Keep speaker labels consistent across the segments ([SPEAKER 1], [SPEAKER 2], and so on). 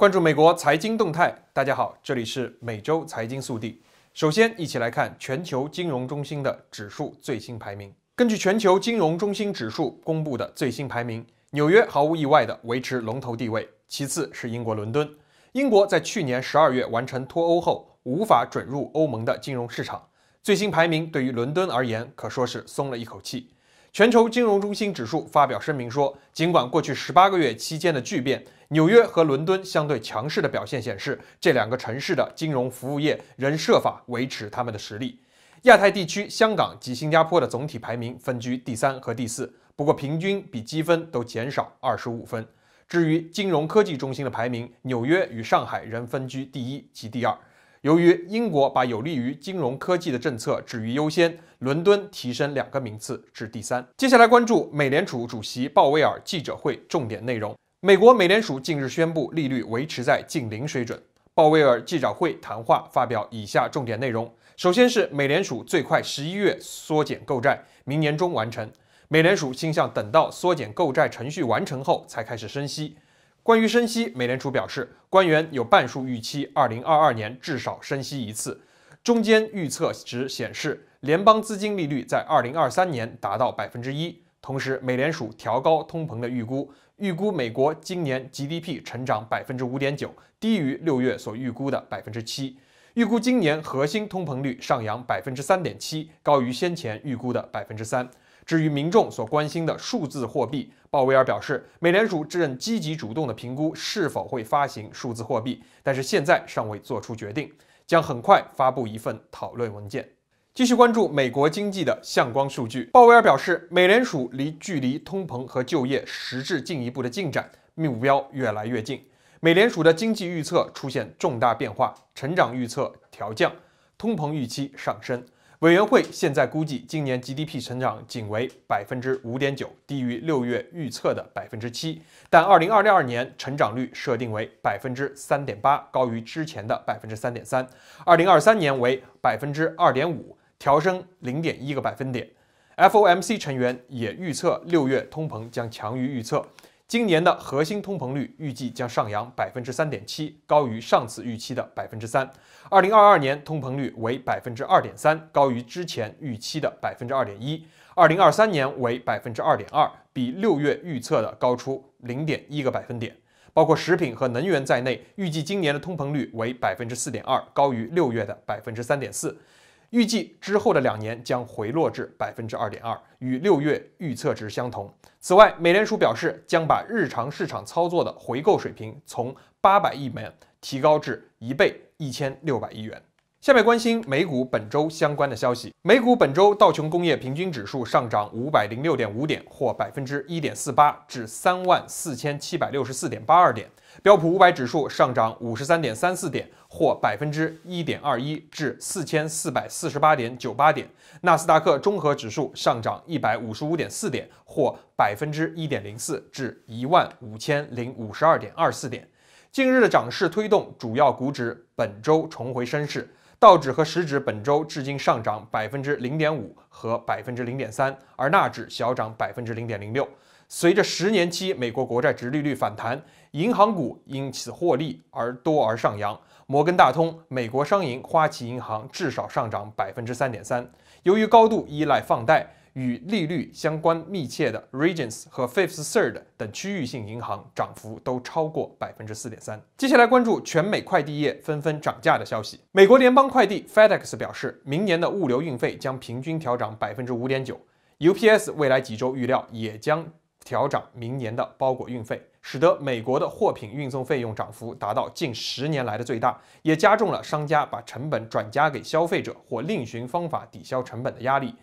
[SPEAKER 1] 关注美国财经动态，大家好，这里是每周财经速递。首先，一起来看全球金融中心的指数最新排名。根据全球金融中心指数公布的最新排名，纽约毫无意外的维持龙头地位，其次是英国伦敦。英国在去年十二月完成脱欧后，无法准入欧盟的金融市场。最新排名对于伦敦而言，可说是松了一口气。全球金融中心指数发表声明说，尽管过去十八个月期间的巨变。纽约和伦敦相对强势的表现显示，这两个城市的金融服务业仍设法维持他们的实力。亚太地区，香港及新加坡的总体排名分居第三和第四，不过平均比积分都减少二十五分。至于金融科技中心的排名，纽约与上海仍分居第一及第二。由于英国把有利于金融科技的政策置于优先，伦敦提升两个名次至第三。接下来关注美联储主席鲍威尔记者会重点内容。美国美联储近日宣布利率维持在近零水准。鲍威尔记者会谈话发表以下重点内容：首先是美联储最快十一月缩减购债，明年中完成。美联储倾向等到缩减购债程序完成后才开始升息。关于升息，美联储表示官员有半数预期二零二二年至少升息一次，中间预测值显示联邦资金利率在二零二三年达到百分之一。同时，美联储调高通膨的预估，预估美国今年 GDP 成长百分之五点九，低于六月所预估的百分之七，预估今年核心通膨率上扬百分之三点七，高于先前预估的百分之三。至于民众所关心的数字货币，鲍威尔表示，美联储正积极主动地评估是否会发行数字货币，但是现在尚未做出决定，将很快发布一份讨论文件。继续关注美国经济的向光数据。鲍威尔表示，美联储离距离通膨和就业实质进一步的进展目标越来越近。美联储的经济预测出现重大变化，成长预测调降，通膨预期上升。委员会现在估计今年 GDP 成长仅为百分之五点九，低于六月预测的百分之七。但二零二二年成长率设定为百分之三点八，高于之前的百分之三点三。二零二三年为百分之二点五。调升零点一个百分点，FOMC 成员也预测六月通膨将强于预测，今年的核心通膨率预计将上扬百分之三点七，高于上次预期的百分之三。二零二二年通膨率为百分之二点三，高于之前预期的百分之二点一。二零二三年为百分之二点二，比六月预测的高出零点一个百分点。包括食品和能源在内，预计今年的通膨率为百分之四点二，高于六月的百分之三点四。预计之后的两年将回落至百分之二点二，与六月预测值相同。此外，美联储表示将把日常市场操作的回购水平从八百亿美元提高至一倍，一千六百亿元。下面关心美股本周相关的消息，美股本周道琼工业平均指数上涨五百零六点五点，或百分之一点四八，至三万四千七百六十四点八二点。标普五百指数上涨五十三点三四点，或百分之一点二一，至四千四百四十八点九八点。纳斯达克综合指数上涨一百五十五点四点，或百分之一点零四，至一万五千零五十二点二四点。近日的涨势推动主要股指本周重回升势，道指和十指本周至今上涨百分之零点五和百分之零点三，而纳指小涨百分之零点零六。随着十年期美国国债殖利率反弹，银行股因此获利而多而上扬。摩根大通、美国商银、花旗银行至少上涨百分之三点三。由于高度依赖放贷与利率相关密切的 Regions 和 Fifth Third 等区域性银行涨幅都超过百分之四点三。接下来关注全美快递业纷纷涨价的消息。美国联邦快递 FedEx 表示，明年的物流运费将平均调涨百分之五点九。UPS 未来几周预料也将。调涨明年的包裹运费，使得美国的货品运送费用涨幅达到近十年来的最大，也加重了商家把成本转嫁给消费者或另寻方法抵消成本的压力。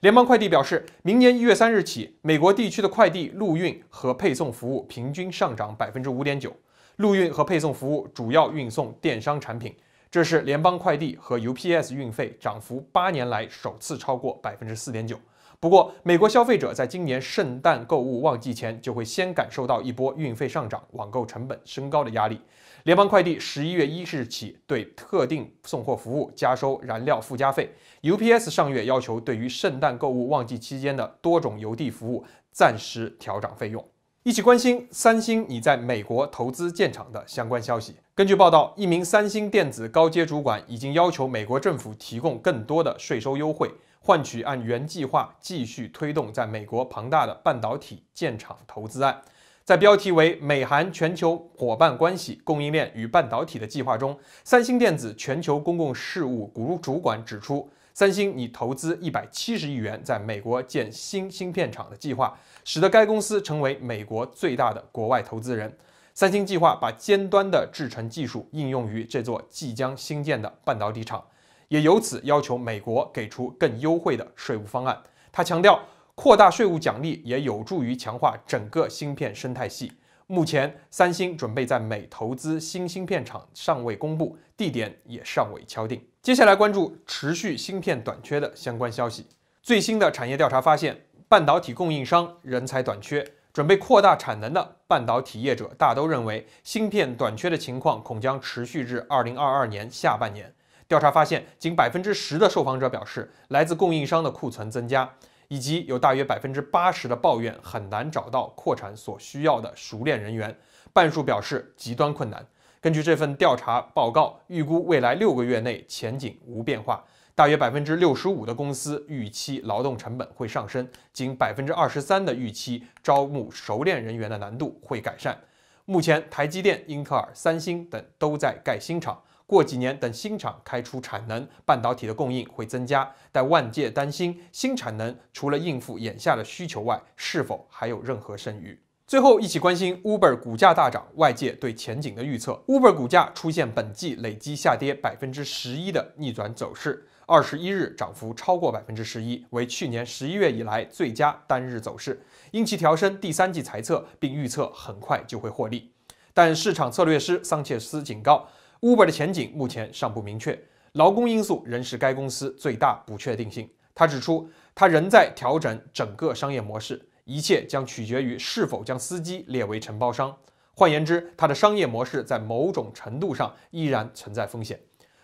[SPEAKER 1] 联邦快递表示，明年一月三日起，美国地区的快递陆运和配送服务平均上涨百分之五点九。陆运和配送服务主要运送电商产品，这是联邦快递和 UPS 运费涨幅八年来首次超过百分之四点九。不过，美国消费者在今年圣诞购物旺季前就会先感受到一波运费上涨、网购成本升高的压力。联邦快递十一月一日起对特定送货服务加收燃料附加费。UPS 上月要求对于圣诞购物旺季期间的多种邮递服务暂时调整费用。一起关心三星拟在美国投资建厂的相关消息。根据报道，一名三星电子高阶主管已经要求美国政府提供更多的税收优惠，换取按原计划继续推动在美国庞大的半导体建厂投资案。在标题为“美韩全球伙伴关系、供应链与半导体”的计划中，三星电子全球公共事务部主管指出。三星拟投资一百七十亿元在美国建新芯片厂的计划，使得该公司成为美国最大的国外投资人。三星计划把尖端的制程技术应用于这座即将新建的半导体厂，也由此要求美国给出更优惠的税务方案。他强调，扩大税务奖励也有助于强化整个芯片生态系。目前，三星准备在美投资新芯片厂尚未公布，地点也尚未敲定。接下来关注持续芯片短缺的相关消息。最新的产业调查发现，半导体供应商人才短缺，准备扩大产能的半导体业者大都认为，芯片短缺的情况恐将持续至二零二二年下半年。调查发现，仅百分之十的受访者表示来自供应商的库存增加，以及有大约百分之八十的抱怨很难找到扩产所需要的熟练人员，半数表示极端困难。根据这份调查报告，预估未来六个月内前景无变化。大约百分之六十五的公司预期劳动成本会上升，仅百分之二十三的预期招募熟练人员的难度会改善。目前，台积电、英特尔、三星等都在盖新厂。过几年等新厂开出产能，半导体的供应会增加。但万界担心，新产能除了应付眼下的需求外，是否还有任何剩余？最后，一起关心 Uber 股价大涨，外界对前景的预测。Uber 股价出现本季累计下跌百分之十一的逆转走势，二十一日涨幅超过百分之十一，为去年十一月以来最佳单日走势。因其调升第三季财测，并预测很快就会获利，但市场策略师桑切斯警告，Uber 的前景目前尚不明确，劳工因素仍是该公司最大不确定性。他指出，他仍在调整整个商业模式。一切将取决于是否将司机列为承包商。换言之，他的商业模式在某种程度上依然存在风险。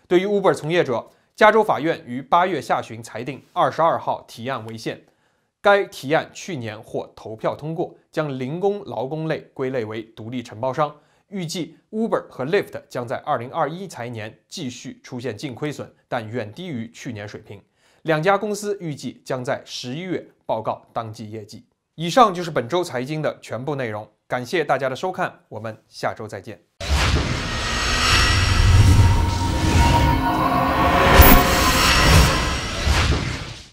[SPEAKER 1] 对于 Uber 从业者，加州法院于八月下旬裁定二十二号提案违宪。该提案去年获投票通过，将零工劳工类归类为独立承包商。预计 Uber 和 Lyft 将在二零二一财年继续出现净亏损，但远低于去年水平。两家公司预计将在十一月报告当季业绩。以上就是本周财经的全部内容，感谢大家的收看，我们下周再见。